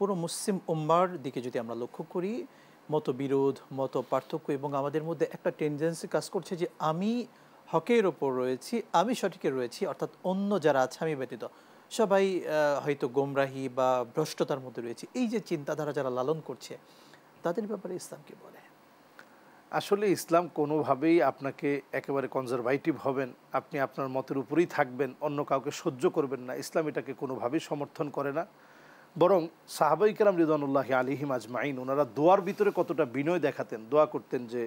পুরো মুসলিম উম্মার দিকে যদি আমরা লক্ষ্য করি মতবিরোধ মত পার্থক্য এবং আমাদের মধ্যে একটা টেন্ডেন্সি কাজ করছে যে আমি হকের ওপর রয়েছি আমি সঠিকে রয়েছি অর্থাৎ অন্য যারা আছে আমি ব্যতীত সবাই হয়তো গোমরাহি বা ভ্রষ্টতার মধ্যে রয়েছে এই যে চিন্তাধারা যারা লালন করছে তাদের ব্যাপারে ইসলাম কি বলে আসলে ইসলাম কোনোভাবেই আপনাকে একেবারে কনজারভেটিভ হবেন আপনি আপনার মতের উপরেই থাকবেন অন্য কাউকে সহ্য করবেন না ইসলাম এটাকে কোনোভাবেই সমর্থন করে না বরং সাহাবাই কালাম রিদানুল্লাহ আলিহিম আজমাইন ওনারা দোয়ার ভিতরে কতটা বিনয় দেখাতেন দোয়া করতেন যে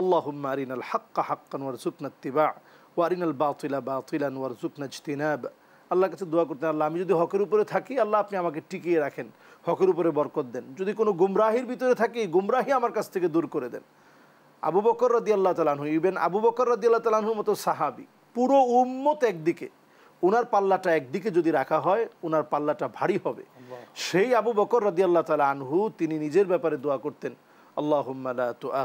আল্লাহ আরিনাল হাক্কা হাক্কান ওয়ার তিবা ও আরিনাল বাতিলা বাতিলান ওয়ার জুকনাজতিনাব আল্লাহর কাছে দোয়া করতেন আল্লাহ আমি যদি হকের উপরে থাকি আল্লাহ আপনি আমাকে টিকিয়ে রাখেন হকের উপরে বরকত দেন যদি কোনো গুমরাহির ভিতরে থাকি গুমরাহি আমার কাছ থেকে দূর করে দেন আবু বকর রদি আল্লাহ তালাহু ইভেন আবু বকর রদি আল্লাহ তালাহুর মতো সাহাবি পুরো উম্মত একদিকে ওনার পাল্লাটা একদিকে যদি রাখা হয় ওনার পাল্লাটা ভারী হবে সেই আবু বকর আল্লাহ তালা আনহু তিনি নিজের ব্যাপারে দোয়া করতেন আল্লাহ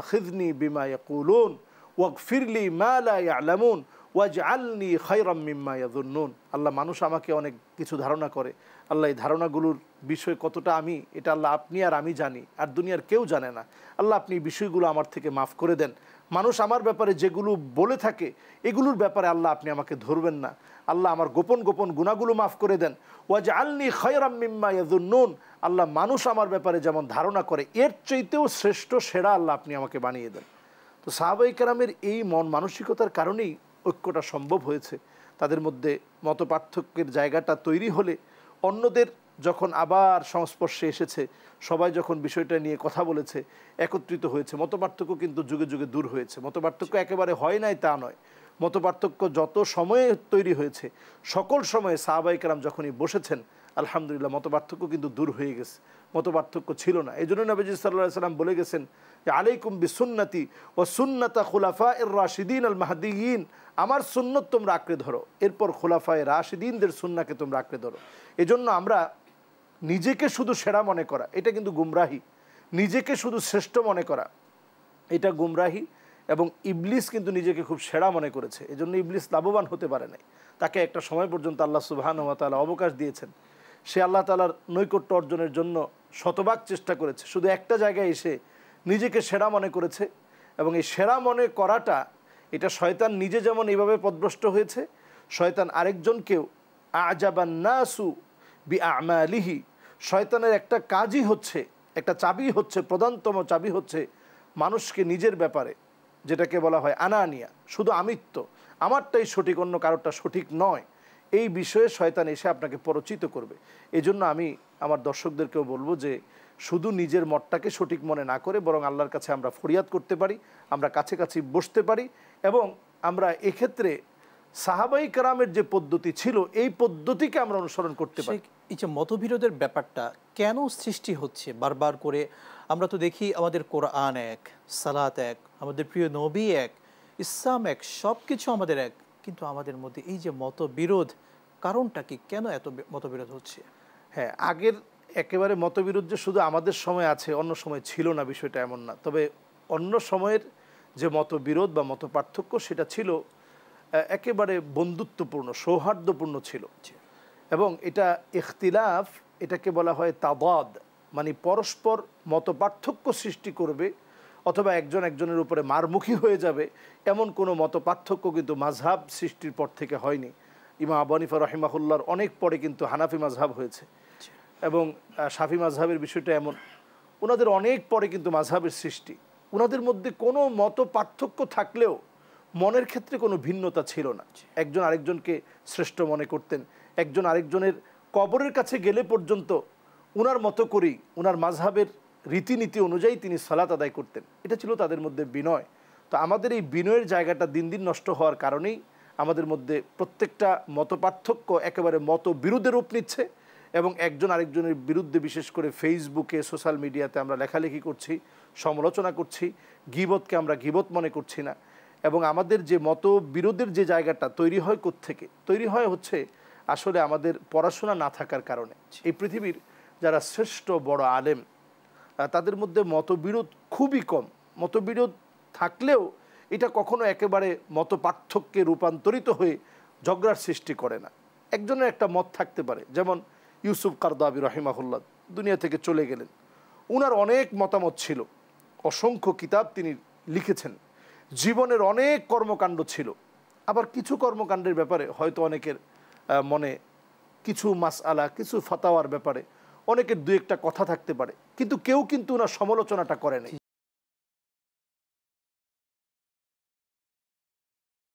আখিজনি বিমা কুলুন ওয়াকফিরলি মা লা ইয়ালামুন ওয়াজ আলনি খৈরাম মিম্মা ইয়াদুন্নুন আল্লাহ মানুষ আমাকে অনেক কিছু ধারণা করে আল্লাহ এই ধারণাগুলোর বিষয় কতটা আমি এটা আল্লাহ আপনি আর আমি জানি আর দুনিয়ার কেউ জানে না আল্লাহ আপনি বিষয়গুলো আমার থেকে মাফ করে দেন মানুষ আমার ব্যাপারে যেগুলো বলে থাকে এগুলোর ব্যাপারে আল্লাহ আপনি আমাকে ধরবেন না আল্লাহ আমার গোপন গোপন গুণাগুলো মাফ করে দেন ওয়াজ আল্লি খৈরাম মিম্মা ইয়াদুন্নুন আল্লাহ মানুষ আমার ব্যাপারে যেমন ধারণা করে এর চাইতেও শ্রেষ্ঠ সেরা আল্লাহ আপনি আমাকে বানিয়ে দেন তো সাহাবাই কারামের এই মন মানসিকতার কারণেই ঐক্যটা সম্ভব হয়েছে তাদের মধ্যে মত পার্থক্যের জায়গাটা তৈরি হলে অন্যদের যখন আবার সংস্পর্শে এসেছে সবাই যখন বিষয়টা নিয়ে কথা বলেছে একত্রিত হয়েছে মত পার্থক্য কিন্তু যুগে যুগে দূর হয়েছে মত পার্থক্য একেবারে হয় নাই তা নয় মত পার্থক্য যত সময়ে তৈরি হয়েছে সকল সময়ে সাহাবাইকার যখনই বসেছেন আলহামদুলিল্লাহ পার্থক্য কিন্তু দূর হয়ে গেছে পার্থক্য ছিল না এই জন্য নবীজ সাল্লাহ সাল্লাম বলে গেছেন যে আলাইকুম বিসুন্নতি ও সুন্নতা খুলাফা এর রাশিদিন আল মাহাদিন আমার সুন্নত তোমরা আঁকড়ে ধরো এরপর খোলাফায় রাশিদিনদের সুন্নাকে তোমরা আঁকড়ে ধরো এজন্য আমরা নিজেকে শুধু সেরা মনে করা এটা কিন্তু গুমরাহি নিজেকে শুধু শ্রেষ্ঠ মনে করা এটা গুমরাহি এবং ইবলিস কিন্তু নিজেকে খুব সেরা মনে করেছে এজন্য ইবলিস লাভবান হতে পারে নাই তাকে একটা সময় পর্যন্ত আল্লাহ ও তালা অবকাশ দিয়েছেন সে আল্লাহ তালার নৈকট্য অর্জনের জন্য শতভাগ চেষ্টা করেছে শুধু একটা জায়গায় এসে নিজেকে সেরা মনে করেছে এবং এই সেরা মনে করাটা এটা শয়তান নিজে যেমন এইভাবে পদভ্রষ্ট হয়েছে শয়তান আরেকজনকেও আজাবান নাসু বি আমালিহি শয়তানের একটা কাজই হচ্ছে একটা চাবি হচ্ছে প্রধানতম চাবি হচ্ছে মানুষকে নিজের ব্যাপারে যেটাকে বলা হয় আনা আনিয়া শুধু আমিত্ব আমারটাই সঠিক অন্য কারোরটা সঠিক নয় এই বিষয়ে শয়তান এসে আপনাকে পরচিত করবে এজন্য আমি আমার দর্শকদেরকেও বলবো যে শুধু নিজের মতটাকে সঠিক মনে না করে বরং আল্লাহর কাছে আমরা ফরিয়াদ করতে পারি আমরা কাছে কাছে বসতে পারি এবং আমরা এক্ষেত্রে সাহাবাই কারামের যে পদ্ধতি ছিল এই পদ্ধতিকে আমরা অনুসরণ করতে পারি এই যে মতবিরোধের ব্যাপারটা কেন সৃষ্টি হচ্ছে বারবার করে আমরা তো দেখি আমাদের কোরআন এক সালাত এক আমাদের প্রিয় নবী এক ইসলাম এক সব কিছু আমাদের এক কিন্তু আমাদের মধ্যে এই যে মতবিরোধ কারণটা কি কেন এত মতবিরোধ হচ্ছে হ্যাঁ আগের একেবারে মতবিরোধ যে শুধু আমাদের সময় আছে অন্য সময় ছিল না বিষয়টা এমন না তবে অন্য সময়ের যে মতবিরোধ বা মত পার্থক্য সেটা ছিল একেবারে বন্ধুত্বপূর্ণ সৌহার্দ্যপূর্ণ ছিল এবং এটা ইখতিলাফ এটাকে বলা হয় তাবাদ মানে পরস্পর মত পার্থক্য সৃষ্টি করবে অথবা একজন একজনের উপরে মারমুখী হয়ে যাবে এমন কোনো মত পার্থক্য কিন্তু মাঝহাব সৃষ্টির পর থেকে হয়নি ইমা আবানিফা রহিমাহুল্লার অনেক পরে কিন্তু হানাফি মাঝহাব হয়েছে এবং সাফি মাঝহাবের বিষয়টা এমন ওনাদের অনেক পরে কিন্তু মাঝহাবের সৃষ্টি ওনাদের মধ্যে কোনো মত পার্থক্য থাকলেও মনের ক্ষেত্রে কোনো ভিন্নতা ছিল না একজন আরেকজনকে শ্রেষ্ঠ মনে করতেন একজন আরেকজনের কবরের কাছে গেলে পর্যন্ত উনার মতো করেই উনার মাঝহাবের রীতিনীতি অনুযায়ী তিনি সালাত আদায় করতেন এটা ছিল তাদের মধ্যে বিনয় তো আমাদের এই বিনয়ের জায়গাটা দিন দিন নষ্ট হওয়ার কারণেই আমাদের মধ্যে প্রত্যেকটা মত পার্থক্য একেবারে মত বিরুদ্ধে রূপ নিচ্ছে এবং একজন আরেকজনের বিরুদ্ধে বিশেষ করে ফেসবুকে সোশ্যাল মিডিয়াতে আমরা লেখালেখি করছি সমালোচনা করছি গিবতকে আমরা গিবত মনে করছি না এবং আমাদের যে মত বিরোধের যে জায়গাটা তৈরি হয় কোথেকে তৈরি হয় হচ্ছে আসলে আমাদের পড়াশোনা না থাকার কারণে এই পৃথিবীর যারা শ্রেষ্ঠ বড় আলেম তাদের মধ্যে মতবিরোধ খুবই কম মতবিরোধ থাকলেও এটা কখনো একেবারে মত পার্থক্যে রূপান্তরিত হয়ে ঝগড়ার সৃষ্টি করে না একজনের একটা মত থাকতে পারে যেমন ইউসুফ কারদাবি রহিমাহুল্লাহ দুনিয়া থেকে চলে গেলেন উনার অনেক মতামত ছিল অসংখ্য কিতাব তিনি লিখেছেন জীবনের অনেক কর্মকাণ্ড ছিল আবার কিছু কর্মকাণ্ডের ব্যাপারে হয়তো অনেকের মনে কিছু মাস আলা কিছু ফাতাওয়ার ব্যাপারে অনেকের দু একটা কথা থাকতে পারে কিন্তু কেউ কিন্তু ওনার সমালোচনাটা করেনি